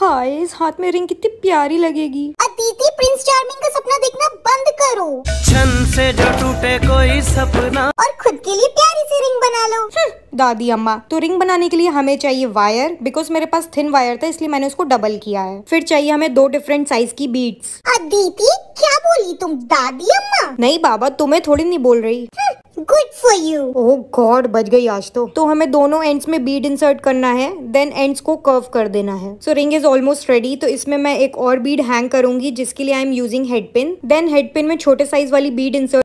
हाय इस हाथ में रिंग कितनी प्यारी लगेगी अदिति प्रिंस चार्मिंग का सपना देखना बंद करो छन से जो टूटे कोई सपना और खुद के लिए प्यारी सी रिंग बना लो हम्म, दादी अम्मा तो रिंग बनाने के लिए हमें चाहिए वायर बिकॉज मेरे पास थिन वायर था इसलिए मैंने उसको डबल किया है फिर चाहिए हमें दो डिफरेंट साइज की बीट्स अदिति क्या बोली तुम दादी अम्मा नहीं बाबा तुम्हें थोड़ी नहीं बोल रही hmm, good for you oh god बच गई आज तो तो हमें दोनों एंड्स में बीड इंसर्ट करना है देन एंड्स को कर्व कर देना है so ring is almost ready तो इसमें मैं एक और बीड हैंग करूंगी जिसके लिए I am using head pin then head pin में छोटे साइज वाली बीड इंसर्ट